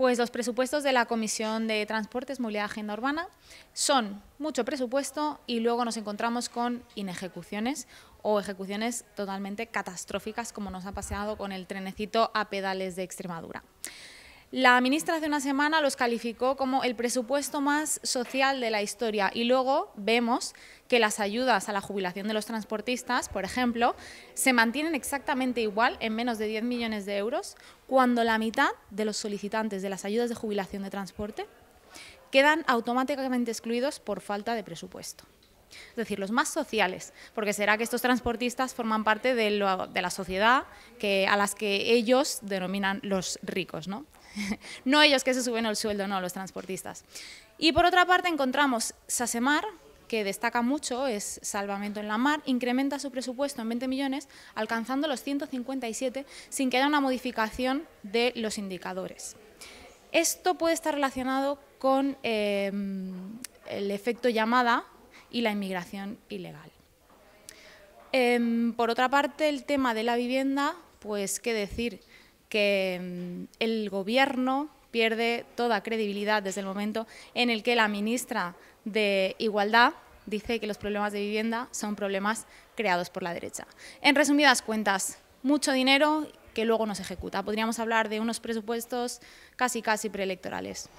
Pues los presupuestos de la Comisión de Transportes, Movilidad Agenda Urbana son mucho presupuesto y luego nos encontramos con inejecuciones o ejecuciones totalmente catastróficas como nos ha pasado con el trenecito a pedales de Extremadura. La ministra hace una semana los calificó como el presupuesto más social de la historia y luego vemos que las ayudas a la jubilación de los transportistas, por ejemplo, se mantienen exactamente igual en menos de 10 millones de euros cuando la mitad de los solicitantes de las ayudas de jubilación de transporte quedan automáticamente excluidos por falta de presupuesto es decir, los más sociales, porque será que estos transportistas forman parte de, la sociedad a las que ellos denominan los ricos, ¿no? no ellos que se suben el sueldo, no, los transportistas. Y por otra parte encontramos SASEMAR, que destaca mucho, es Salvamento en la Mar, incrementa su presupuesto en 20 millones, alcanzando los 157 sin que haya una modificación de los indicadores. Esto puede estar relacionado con eh, el efecto llamada y la inmigración ilegal. Em, por otra parte, el tema de la vivienda, pues qué decir, que mm, el gobierno pierde toda credibilidad desde el momento en el que la ministra de Igualdad dice que los problemas de vivienda son problemas creados por la derecha. En resumidas cuentas, mucho dinero que luego no se ejecuta. Podríamos hablar de unos presupuestos casi casi preelectorales.